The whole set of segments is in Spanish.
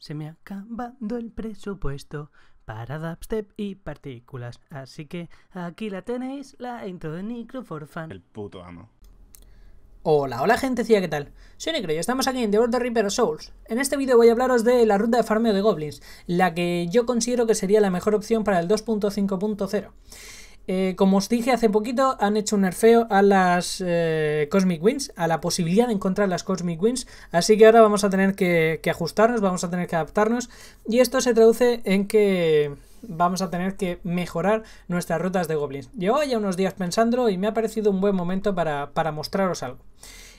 Se me ha acabado el presupuesto para dubstep y partículas. Así que aquí la tenéis, la intro de Nicro El puto amo. Hola, hola gente, ¿qué tal? Soy Necro y estamos aquí en The World of Reaper Souls. En este vídeo voy a hablaros de la ruta de farmeo de goblins, la que yo considero que sería la mejor opción para el 2.5.0. Eh, como os dije hace poquito, han hecho un nerfeo a las eh, Cosmic Wings, a la posibilidad de encontrar las Cosmic Wings, así que ahora vamos a tener que, ajustarnos, vamos a tener que adaptarnos, y esto se traduce en que vamos a tener que mejorar nuestras rutas de goblins. Llevo ya unos días pensándolo y me ha parecido un buen momento para, para mostraros algo.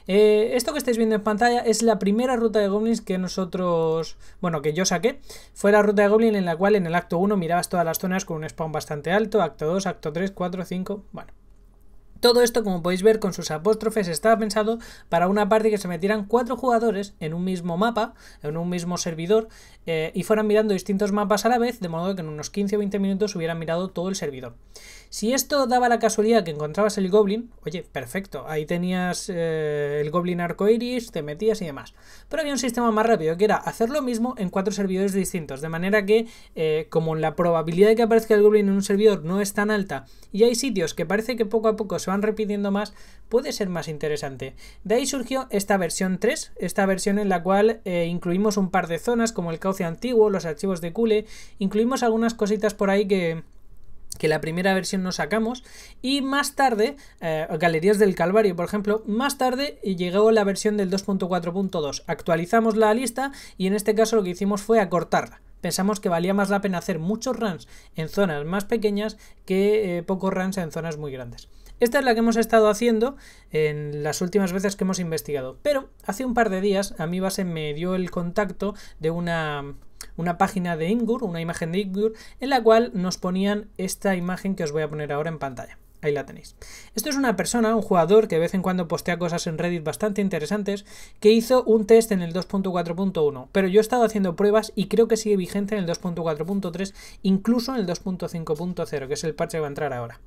Eh, esto que estáis viendo en pantalla es la primera ruta de goblins que nosotros, bueno, que yo saqué. Fue la ruta de Goblins en la cual en el acto 1 mirabas todas las zonas con un spawn bastante alto, acto 2, acto 3, 4, 5, bueno. Todo esto, como podéis ver con sus apóstrofes, estaba pensado para una parte que se metieran cuatro jugadores en un mismo mapa, en un mismo servidor, eh, y fueran mirando distintos mapas a la vez, de modo que en unos 15 o 20 minutos hubieran mirado todo el servidor. Si esto daba la casualidad que encontrabas el Goblin, oye, perfecto, ahí tenías eh, el Goblin iris, te metías y demás. Pero había un sistema más rápido, que era hacer lo mismo en cuatro servidores distintos, de manera que eh, como la probabilidad de que aparezca el Goblin en un servidor no es tan alta, y hay sitios que parece que poco a poco se van repitiendo más, puede ser más interesante. De ahí surgió esta versión 3, esta versión en la cual eh, incluimos un par de zonas como el cauce antiguo, los archivos de Kule, incluimos algunas cositas por ahí que que la primera versión no sacamos. Y más tarde, eh, Galerías del Calvario, por ejemplo, más tarde llegó la versión del 2.4.2. Actualizamos la lista y en este caso lo que hicimos fue acortarla pensamos que valía más la pena hacer muchos runs en zonas más pequeñas que eh, pocos runs en zonas muy grandes. Esta es la que hemos estado haciendo en las últimas veces que hemos investigado, pero hace un par de días a mi base me dio el contacto de una una página de Ingur, una imagen de Imgur, en la cual nos ponían esta imagen que os voy a poner ahora en pantalla. Ahí la tenéis. Esto es una persona, un jugador que de vez en cuando postea cosas en Reddit bastante interesantes, que hizo un test en el 2.4.1, pero yo he estado haciendo pruebas y creo que sigue vigente en el 2.4.3, incluso en el 2.5.0, que es el parche que va a entrar ahora.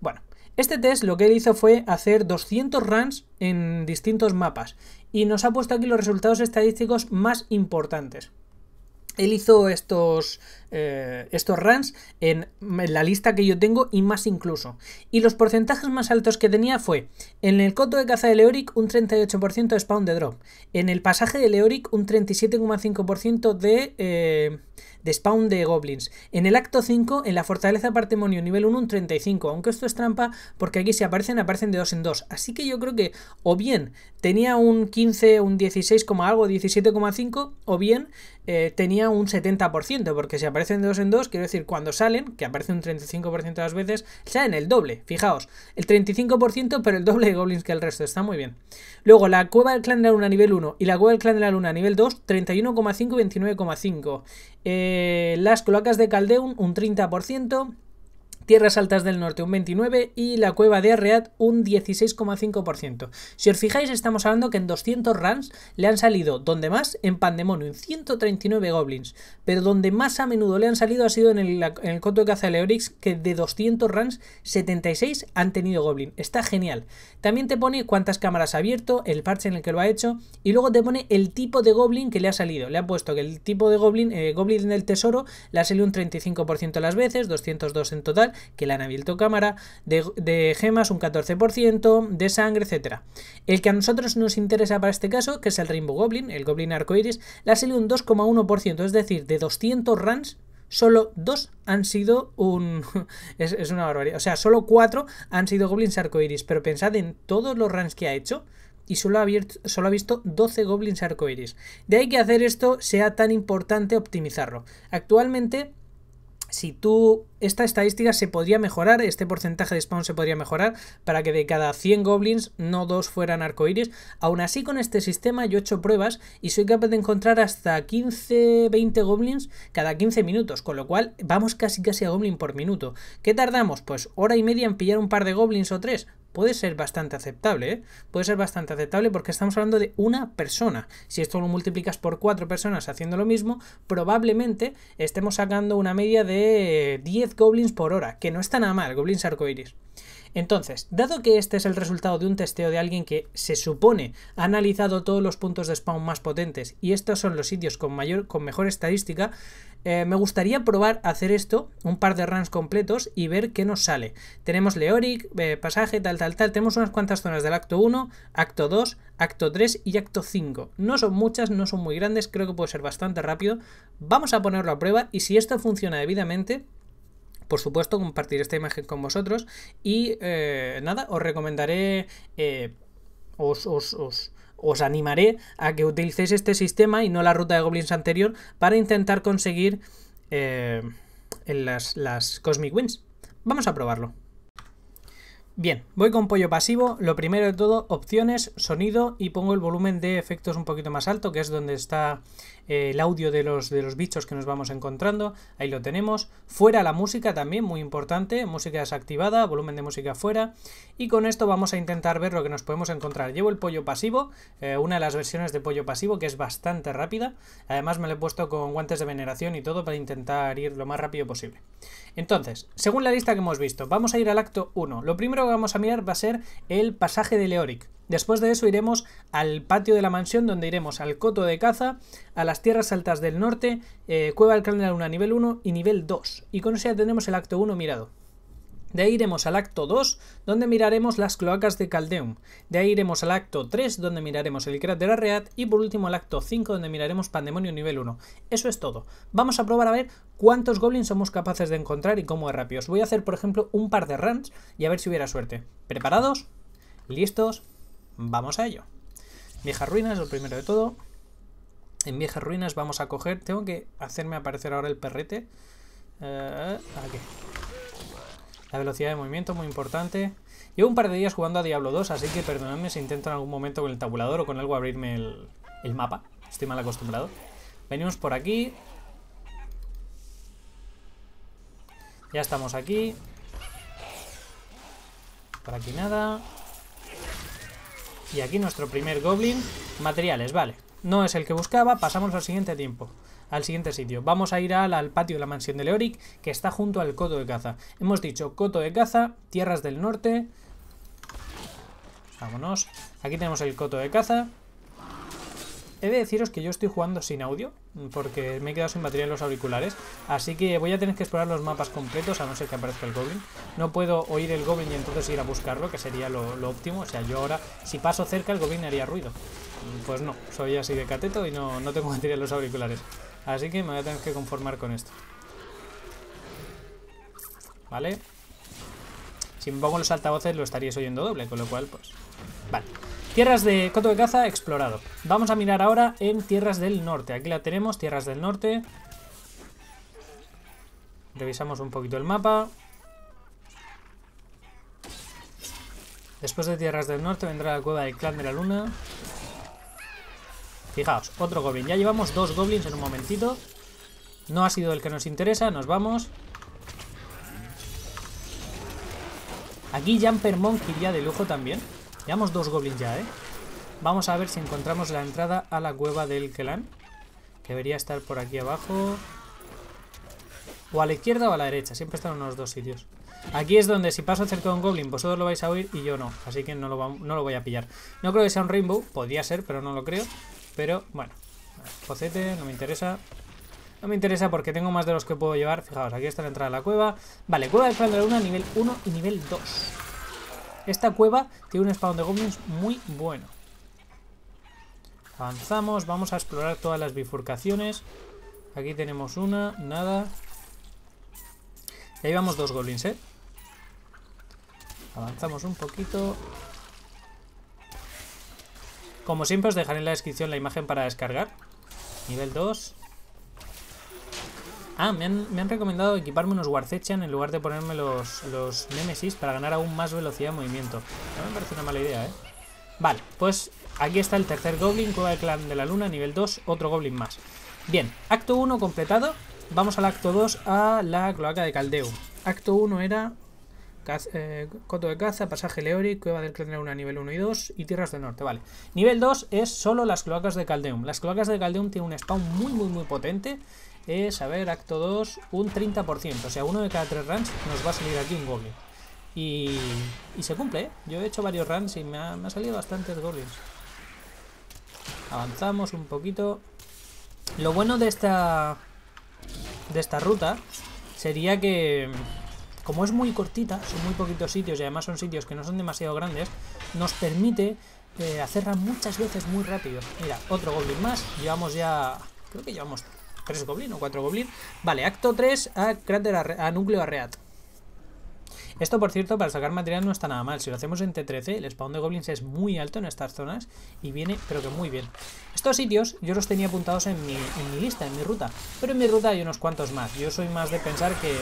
Bueno, este test lo que él hizo fue hacer 200 runs en distintos mapas y nos ha puesto aquí los resultados estadísticos más importantes. Él hizo estos, eh, estos runs en, la lista que yo tengo y más incluso. Y los porcentajes más altos que tenía fue en el coto de caza de Leoric un 38% de spawn de drop, en el pasaje de Leoric un 37,5% de, eh, de spawn de goblins, en el acto 5 en la fortaleza patrimonio nivel 1 un 35, aunque esto es trampa porque aquí si aparecen aparecen de 2 en 2, así que yo creo que o bien tenía un 15, un 16, algo, 17,5 o bien eh, tenía un 70% porque si aparece de dos en dos, quiero decir, cuando salen, que aparece un 35% de las veces, salen el doble, fijaos, el 35%, pero el doble de goblins que el resto, está muy bien. Luego, la cueva del clan de la luna nivel 1 y la cueva del clan de la luna nivel 2, 31,5 y 29,5. Eh, las cloacas de caldeum un 30%. Tierras Altas del Norte un 29% y la cueva de Arreat un 16,5%. Si os fijáis, estamos hablando que en 200 runs le han salido, donde más, en Pandemonium, 139 goblins. Pero donde más a menudo le han salido ha sido en el, coto de caza de que de 200 runs, 76 han tenido goblin. Está genial. También te pone cuántas cámaras ha abierto, el parche en el que lo ha hecho, y luego te pone el tipo de goblin que le ha salido. Le ha puesto que el tipo de goblin, eh, goblin del tesoro, le ha salido un 35% las veces, 202 en total, que la han abierto cámara, de, gemas un 14%, de sangre, etc. El que a nosotros nos interesa para este caso, que es el Rainbow Goblin, el Goblin Arcoiris, le ha salido un 2,1%, es decir, de 200 runs solo dos han sido un... es, una barbaridad. O sea, solo cuatro han sido Goblins Arcoiris. Pero pensad en todos los runs que ha hecho y solo ha, solo ha visto 12 Goblins Arcoiris. De ahí que hacer esto sea tan importante optimizarlo. Actualmente si tú, esta estadística se podría mejorar, este porcentaje de spawn se podría mejorar para que de cada 100 goblins no dos fueran arcoiris, Aún así con este sistema yo he hecho pruebas y soy capaz de encontrar hasta 15, 20 goblins cada 15 minutos, con lo cual vamos casi casi a goblin por minuto. ¿Qué tardamos? Pues hora y media en pillar un par de goblins o tres puede ser bastante aceptable, ¿eh? Puede ser bastante aceptable porque estamos hablando de una persona. Si esto lo multiplicas por cuatro personas haciendo lo mismo, probablemente estemos sacando una media de 10 goblins por hora, que no está nada mal, goblins arcoiris. Entonces, dado que este es el resultado de un testeo de alguien que se supone ha analizado todos los puntos de spawn más potentes y estos son los sitios con, mayor, con mejor estadística, eh, me gustaría probar hacer esto, un par de runs completos y ver qué nos sale. Tenemos Leoric, eh, pasaje, tal, tal, tal. Tenemos unas cuantas zonas del acto 1, acto 2, acto 3 y acto 5. No son muchas, no son muy grandes, creo que puede ser bastante rápido. Vamos a ponerlo a prueba y si esto funciona debidamente, por supuesto, compartir esta imagen con vosotros. Y eh, nada, os recomendaré, eh, os, animaré a que utilicéis este sistema y no la ruta de goblins anterior para intentar conseguir eh, en las, las Cosmic Wins. Vamos a probarlo. Bien, voy con pollo pasivo. Lo primero de todo, opciones, sonido y pongo el volumen de efectos un poquito más alto, que es donde está eh, el audio de los, de los bichos que nos vamos encontrando. Ahí lo tenemos. Fuera la música también, muy importante. Música desactivada, volumen de música fuera. Y con esto vamos a intentar ver lo que nos podemos encontrar. Llevo el pollo pasivo, eh, una de las versiones de pollo pasivo que es bastante rápida. Además me lo he puesto con guantes de veneración y todo para intentar ir lo más rápido posible. Entonces, según la lista que hemos visto, vamos a ir al acto 1. Lo primero que vamos a mirar va a ser el pasaje de Leoric. Después de eso iremos al patio de la mansión donde iremos al coto de caza, a las tierras altas del norte, eh, cueva del cráneo de nivel 1 y nivel 2. Y con eso ya tendremos el acto 1 mirado. De ahí iremos al acto 2, donde miraremos las cloacas de Caldeum. De ahí iremos al acto 3, donde miraremos el cráter Arreat. Y por último al acto 5, donde miraremos Pandemonio nivel 1. Eso es todo. Vamos a probar a ver cuántos goblins somos capaces de encontrar y cómo es rápido. voy a hacer, por ejemplo, un par de runs y a ver si hubiera suerte. ¿Preparados? ¿Listos? Vamos a ello. Viejas ruinas, lo primero de todo. En viejas ruinas vamos a coger... Tengo que hacerme aparecer ahora el perrete. Eh, aquí. La velocidad de movimiento es muy importante. Llevo un par de días jugando a Diablo 2, así que perdonadme si intento en algún momento con el tabulador o con algo abrirme el, el mapa. Estoy mal acostumbrado. Venimos por aquí. Ya estamos aquí. Por aquí nada. Y aquí nuestro primer goblin. Materiales, vale. No es el que buscaba, pasamos al siguiente tiempo al siguiente sitio. Vamos a ir al, patio de la mansión de Leoric, que está junto al coto de caza. Hemos dicho coto de caza, tierras del norte. Vámonos. Aquí tenemos el coto de caza. He de deciros que yo estoy jugando sin audio, porque me he quedado sin batería en los auriculares, así que voy a tener que explorar los mapas completos, a no ser que aparezca el Goblin. No puedo oír el Goblin y entonces ir a buscarlo, que sería lo, óptimo. O sea, yo ahora, si paso cerca, el Goblin haría ruido. Pues no, soy así de cateto y no, no tengo batería en los auriculares. Así que me voy a tener que conformar con esto. ¿Vale? Si me pongo los altavoces lo estaríais oyendo doble, con lo cual, pues... Vale. Tierras de Coto de Caza explorado. Vamos a mirar ahora en Tierras del Norte. Aquí la tenemos, Tierras del Norte. Revisamos un poquito el mapa. Después de Tierras del Norte vendrá la Cueva del Clan de la Luna. Fijaos, otro goblin. Ya llevamos dos goblins en un momentito. No ha sido el que nos interesa, nos vamos. Aquí Jumper Monk iría de lujo también. Llevamos dos goblins ya, ¿eh? Vamos a ver si encontramos la entrada a la cueva del Kelan. Que debería estar por aquí abajo. O a la izquierda o a la derecha. Siempre están en unos dos sitios. Aquí es donde si paso cerca de un goblin vosotros lo vais a oír y yo no. Así que no no lo voy a pillar. No creo que sea un rainbow. Podría ser, pero no lo creo. Pero bueno, pocete, no me interesa. No me interesa porque tengo más de los que puedo llevar. Fijaos, aquí está la entrada de la cueva. Vale, cueva de de Luna, nivel 1 y nivel 2. Esta cueva tiene un spawn de goblins muy bueno. Avanzamos, vamos a explorar todas las bifurcaciones. Aquí tenemos una, nada. Y ahí vamos dos goblins, ¿eh? Avanzamos un poquito. Como siempre os dejaré en la descripción la imagen para descargar. Nivel 2. Ah, me han, recomendado equiparme unos Warzechan en lugar de ponerme los, los Nemesis para ganar aún más velocidad de movimiento. No me parece una mala idea, ¿eh? Vale, pues aquí está el tercer Goblin, Cueva del Clan de la Luna, nivel 2, otro Goblin más. Bien, acto 1 completado. Vamos al acto 2, a la cloaca de Caldeo. Acto 1 era eh, coto de Caza, Pasaje va Cueva del Una nivel 1 y 2 y Tierras del Norte, vale. Nivel 2 es solo las cloacas de Caldeum. Las cloacas de Caldeum tienen un spawn muy, muy, muy potente. Es, a ver, acto 2, un 30%. O sea, uno de cada tres runs nos va a salir aquí un Goblin. Y, y se cumple, ¿eh? Yo he hecho varios runs y me ha, salido bastantes Goblins. Avanzamos un poquito. Lo bueno de esta... De esta ruta sería que como es muy cortita, son muy poquitos sitios y además son sitios que no son demasiado grandes, nos permite eh, hacerla muchas veces muy rápido. Mira, otro goblin más, llevamos ya, creo que llevamos tres goblin o cuatro goblin. Vale, acto 3 a, cráter a, núcleo arreat. Esto, por cierto, para sacar material no está nada mal. Si lo hacemos en t 13, el spawn de goblins es muy alto en estas zonas y viene, creo que muy bien. Estos sitios yo los tenía apuntados en mi lista, en mi ruta. Pero en mi ruta hay unos cuantos más. Yo soy más de pensar que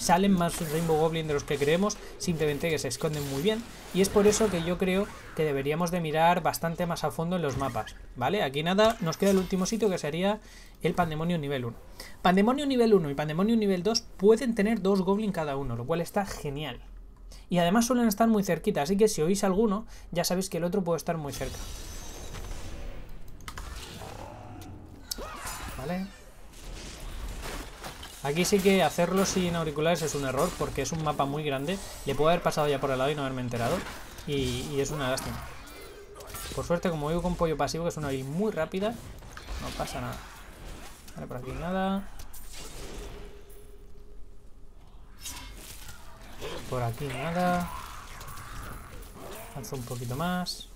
salen más Rainbow Goblin de los que creemos, simplemente que se esconden muy bien. Y es por eso que yo creo que deberíamos de mirar bastante más a fondo en los mapas, ¿vale? Aquí nada, nos queda el último sitio que sería el Pandemonio nivel 1. Pandemonio nivel 1 y Pandemonio nivel 2 pueden tener dos Goblin cada uno, lo cual está genial. Y además suelen estar muy cerquita, así que si oís alguno, ya sabéis que el otro puede estar muy cerca. Vale. Aquí sí que hacerlo sin auriculares es un error porque es un mapa muy grande. Le puedo haber pasado ya por el lado y no haberme enterado. Y, es una lástima. Por suerte, como vivo con pollo pasivo, que es una build muy rápida, no pasa nada. por aquí nada. Por aquí nada. Avanzo un poquito más.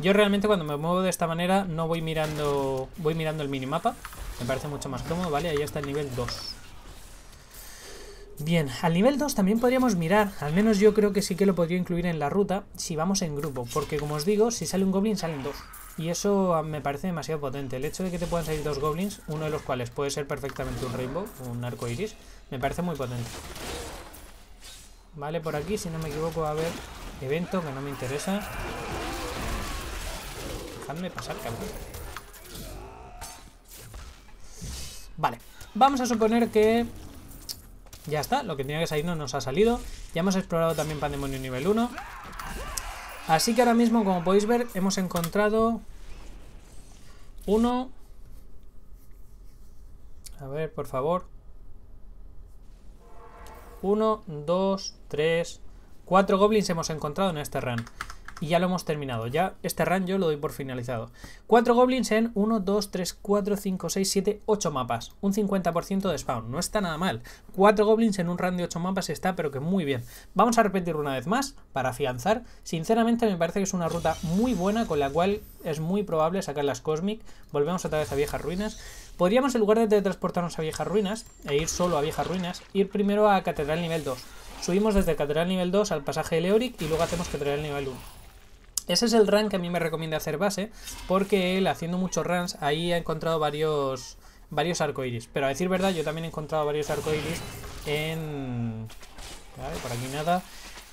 Yo realmente cuando me muevo de esta manera no voy mirando voy mirando el minimapa me parece mucho más cómodo, ¿vale? Ahí está el nivel 2. Bien, al nivel 2 también podríamos mirar, al menos yo creo que sí que lo podría incluir en la ruta si vamos en grupo, porque como os digo, si sale un goblin salen dos. Y eso me parece demasiado potente. El hecho de que te puedan salir dos goblins, uno de los cuales puede ser perfectamente un rainbow, un arco iris, me parece muy potente. Vale, por aquí, si no me equivoco, va a haber evento que no me interesa. Dejadme pasar, cabrón. Vale, vamos a suponer que... Ya está, lo que tenía que salir no nos ha salido. Ya hemos explorado también Pandemonio nivel 1. Así que ahora mismo, como podéis ver, hemos encontrado... Uno... A ver, por favor. Uno, dos, tres... Cuatro goblins hemos encontrado en este run. Y ya lo hemos terminado. Ya este run yo lo doy por finalizado. 4 goblins en 1, 2, 3, 4, 5, 6, 7, 8 mapas. Un 50% de spawn. No está nada mal. 4 goblins en un run de 8 mapas está, pero que muy bien. Vamos a repetir una vez más para afianzar. Sinceramente me parece que es una ruta muy buena con la cual es muy probable sacar las Cosmic. Volvemos otra vez a viejas ruinas. Podríamos en lugar de teletransportarnos a viejas ruinas e ir solo a viejas ruinas, ir primero a Catedral nivel 2. Subimos desde Catedral nivel 2 al pasaje de Leoric y luego hacemos Catedral nivel 1. Ese es el run que a mí me recomienda hacer base, porque él haciendo muchos runs ahí ha encontrado varios varios arcoiris. Pero a decir verdad, yo también he encontrado varios arcoiris en... Vale, por aquí nada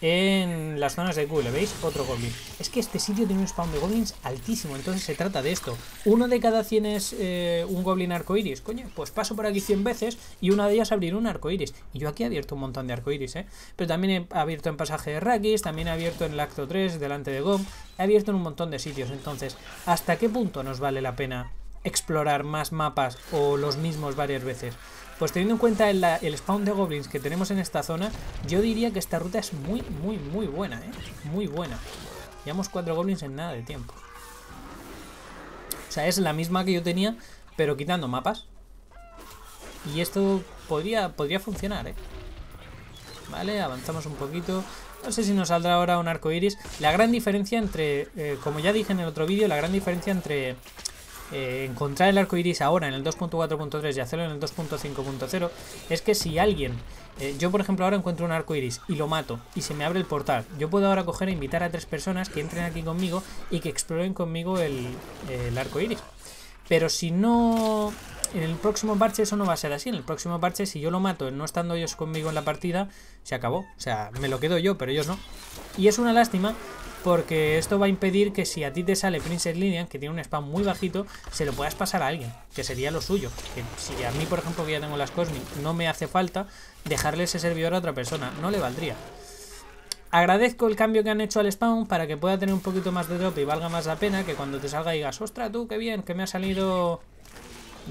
en las zonas de Google, ¿veis? Otro goblin. Es que este sitio tiene un spawn de goblins altísimo, entonces se trata de esto. Uno de cada 100 es eh, un goblin arcoiris. Coño, pues paso por aquí 100 veces y una de ellas abrir un arcoiris. Y yo aquí he abierto un montón de arcoiris, ¿eh? Pero también he abierto en pasaje de Rakis, también he abierto en el acto 3, delante de Gom, he abierto en un montón de sitios. Entonces, ¿hasta qué punto nos vale la pena explorar más mapas o los mismos varias veces. Pues teniendo en cuenta el, spawn de goblins que tenemos en esta zona, yo diría que esta ruta es muy, muy, muy buena, ¿eh? Muy buena. Llevamos cuatro goblins en nada de tiempo. O sea, es la misma que yo tenía, pero quitando mapas. Y esto podría, podría funcionar, ¿eh? Vale, avanzamos un poquito. No sé si nos saldrá ahora un arco iris. La gran diferencia entre, eh, como ya dije en el otro vídeo, la gran diferencia entre eh, encontrar el arco iris ahora en el 2.4.3 y hacerlo en el 2.5.0 es que si alguien, eh, yo por ejemplo ahora encuentro un arco iris y lo mato y se me abre el portal, yo puedo ahora coger e invitar a tres personas que entren aquí conmigo y que exploren conmigo el, el arco iris. Pero si no en el próximo parche eso no va a ser así. En el próximo parche, si yo lo mato no estando ellos conmigo en la partida, se acabó. O sea, me lo quedo yo, pero ellos no. Y es una lástima porque esto va a impedir que si a ti te sale Princess Lillian, que tiene un spawn muy bajito, se lo puedas pasar a alguien, que sería lo suyo. si a mí, por ejemplo, que ya tengo las Cosmic, no me hace falta dejarle ese servidor a otra persona, no le valdría. Agradezco el cambio que han hecho al spawn para que pueda tener un poquito más de drop y valga más la pena que cuando te salga y digas, ostra tú, qué bien, que me ha salido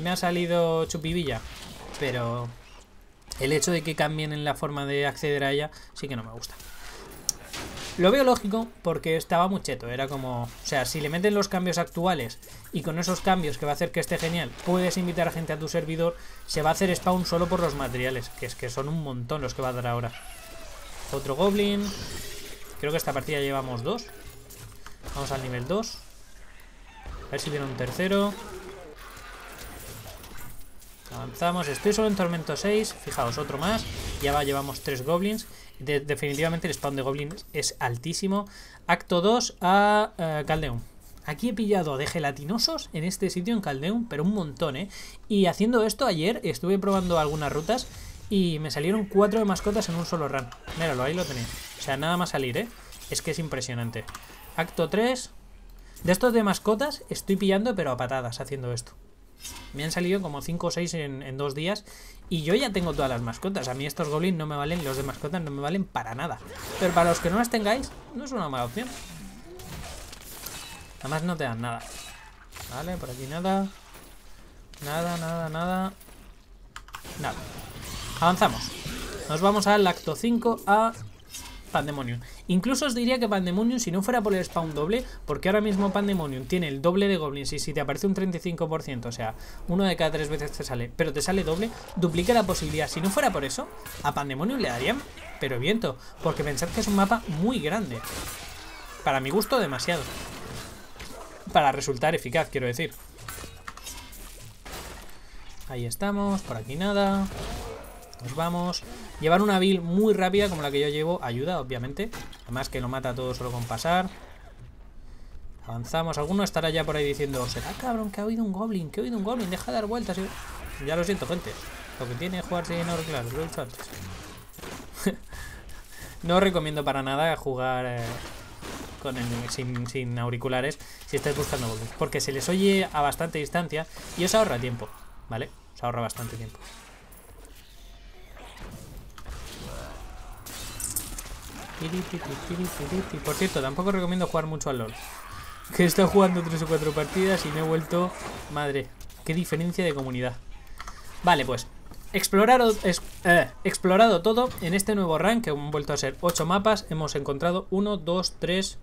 me ha salido chupivilla. Pero el hecho de que cambien en la forma de acceder a ella sí que no me gusta. Lo veo lógico porque estaba muy cheto, era como, o sea, si le meten los cambios actuales y con esos cambios que va a hacer que esté genial, puedes invitar a gente a tu servidor, se va a hacer spawn solo por los materiales, que es que son un montón los que va a dar ahora. Otro goblin, creo que esta partida llevamos dos, vamos al nivel 2, a ver si viene un tercero, Avanzamos, estoy solo en Tormento 6, fijaos, otro más, ya va, llevamos 3 goblins, definitivamente el spawn de goblins es altísimo. Acto 2 a eh, Caldeum. Aquí he pillado de gelatinosos en este sitio en Caldeum, pero un montón, ¿eh? Y haciendo esto ayer estuve probando algunas rutas y me salieron 4 de mascotas en un solo run. Míralo, ahí lo tenéis. O sea, nada más salir, ¿eh? Es que es impresionante. Acto 3. De estos de mascotas estoy pillando, pero a patadas haciendo esto. Me han salido como 5 o 6 en, 2 dos días. Y yo ya tengo todas las mascotas. A mí estos goblins no me valen, los de mascotas no me valen para nada. Pero para los que no las tengáis, no es una mala opción. Además no te dan nada. Vale, por aquí nada. Nada, nada, nada. Nada. Avanzamos. Nos vamos al acto 5 a Pandemonium. Incluso os diría que Pandemonium, si no fuera por el spawn doble, porque ahora mismo Pandemonium tiene el doble de goblins y si te aparece un 35%, o sea, uno de cada tres veces te sale, pero te sale doble, duplica la posibilidad. Si no fuera por eso, a Pandemonium le darían, pero viento, porque pensad que es un mapa muy grande. Para mi gusto, demasiado. Para resultar eficaz, quiero decir. Ahí estamos, por aquí nada. Nos vamos. Llevar una build muy rápida como la que yo llevo ayuda, obviamente. Además que lo mata todo solo con pasar. Avanzamos. Alguno estará ya por ahí diciendo, será cabrón que ha oído un goblin, que ha oído un goblin, deja de dar vueltas. Ya lo siento, gente. Lo que tiene es jugar sin auriculares lo he dicho antes. no recomiendo para nada jugar eh, sin, auriculares si estáis buscando goblins. Porque se les oye a bastante distancia y os ahorra tiempo, ¿vale? Os ahorra bastante tiempo. Por cierto, tampoco recomiendo jugar mucho al LOL. Que he estado jugando 3 o 4 partidas y me he vuelto... Madre, qué diferencia de comunidad. Vale, pues... Explorado, es, eh, explorado todo en este nuevo rank, que han vuelto a ser 8 mapas, hemos encontrado 1, 2, 3...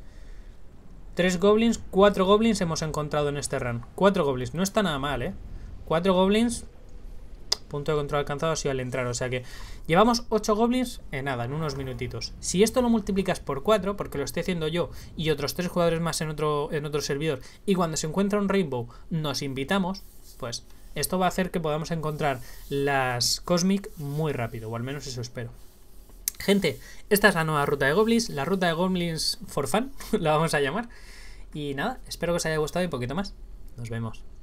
3 goblins, 4 goblins hemos encontrado en este run. 4 goblins, no está nada mal, ¿eh? 4 goblins Punto de control alcanzado ha sido al entrar, o sea que llevamos 8 goblins en nada, en unos minutitos. Si esto lo multiplicas por 4, porque lo estoy haciendo yo y otros 3 jugadores más en otro, en otro servidor, y cuando se encuentra un rainbow nos invitamos, pues esto va a hacer que podamos encontrar las Cosmic muy rápido, o al menos eso espero. Gente, esta es la nueva ruta de goblins, la ruta de goblins for fun, la vamos a llamar. Y nada, espero que os haya gustado y poquito más. Nos vemos.